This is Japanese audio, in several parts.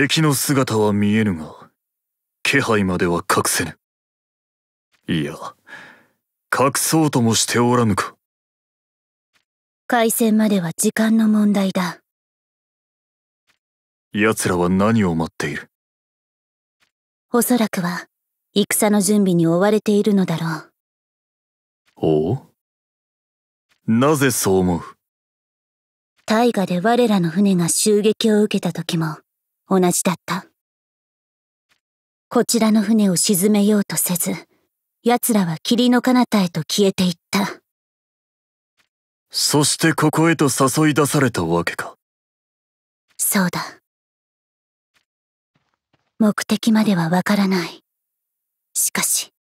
敵の姿は見えぬが気配までは隠せぬいや隠そうともしておらぬか海戦までは時間の問題だ奴らは何を待っているおそらくは戦の準備に追われているのだろうおうなぜそう思う大河で我らの船が襲撃を受けた時も同じだった。こちらの船を沈めようとせず、奴らは霧の彼方へと消えていった。そしてここへと誘い出されたわけか。そうだ。目的まではわからない。しかし。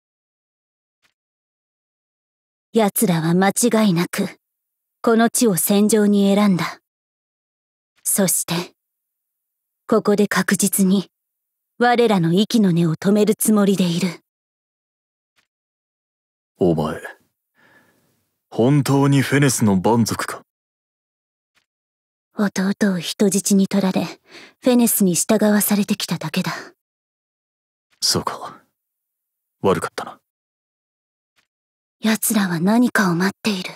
奴らは間違いなく、この地を戦場に選んだ。そして、ここで確実に我らの息の根を止めるつもりでいる。お前、本当にフェネスの蛮族か弟を人質に取られ、フェネスに従わされてきただけだ。そうか。悪かったな。奴らは何かを待っている。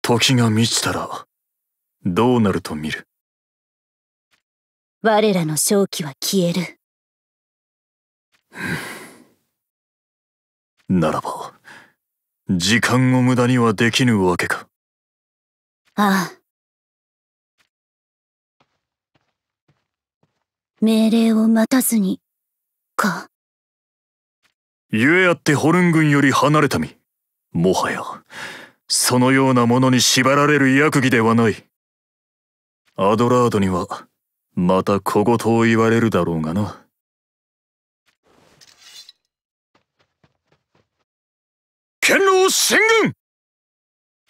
時が満ちたら、どうなると見る我らの正気は消える。ならば、時間を無駄にはできぬわけか。ああ。命令を待たずに、か。ゆえあってホルン軍より離れた身。もはや、そのようなものに縛られる役儀ではない。アドラードには、また小言を言われるだろうがな。剣老進軍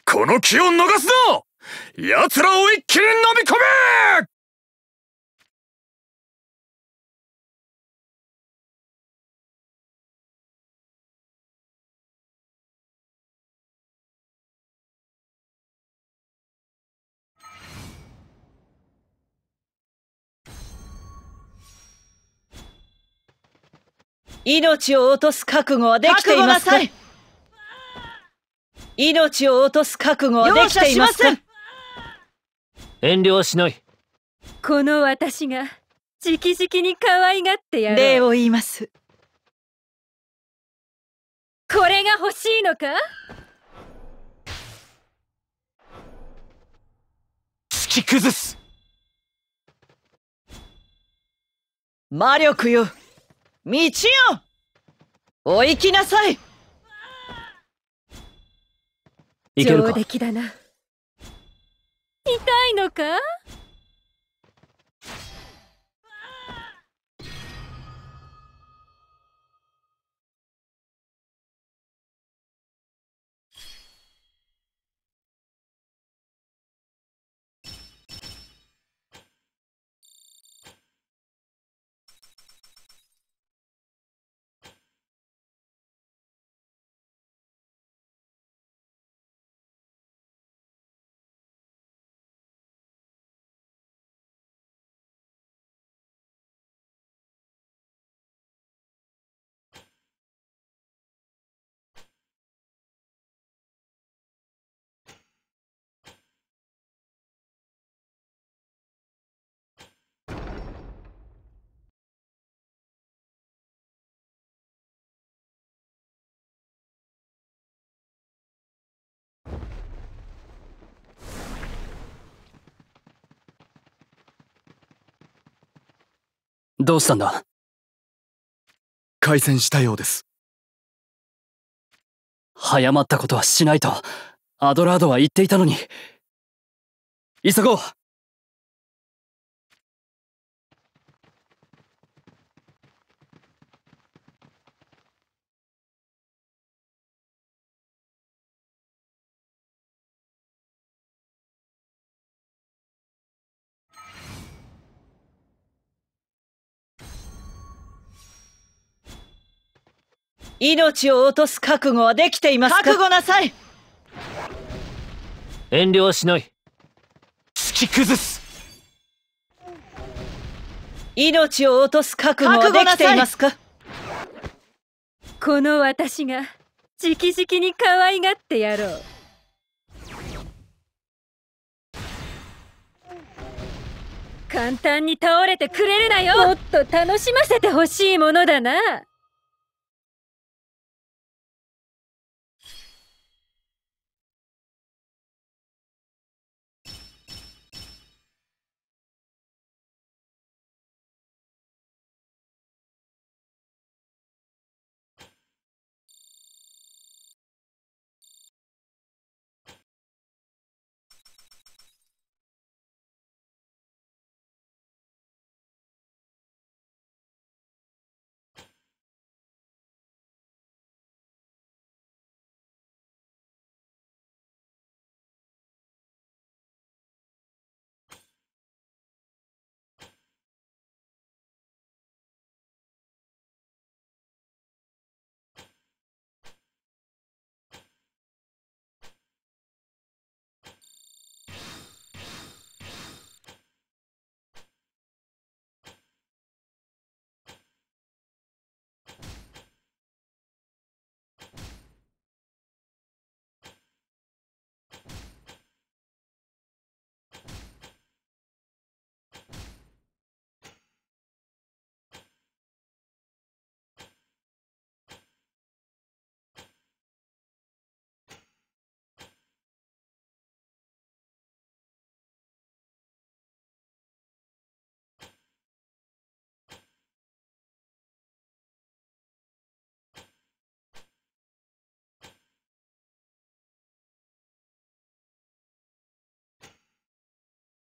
この気を逃すな奴らを一気に飲み込め命を落とす覚悟はできていますか命を落とす覚悟はできていますか遠慮しないこの私が直々に可愛がってやる礼を言いますこれが欲しいのか突き崩す魔力よ道よお行きなさい上出来だな痛いのかどうしたんだ回線したようです。早まったことはしないと、アドラードは言っていたのに。急ごう命を落とす覚悟はできています覚悟なさい遠慮しない突き崩す命を落とす覚悟はできていますかこの私が直々に可愛がってやろう簡単に倒れてくれるなよもっと楽しませてほしいものだな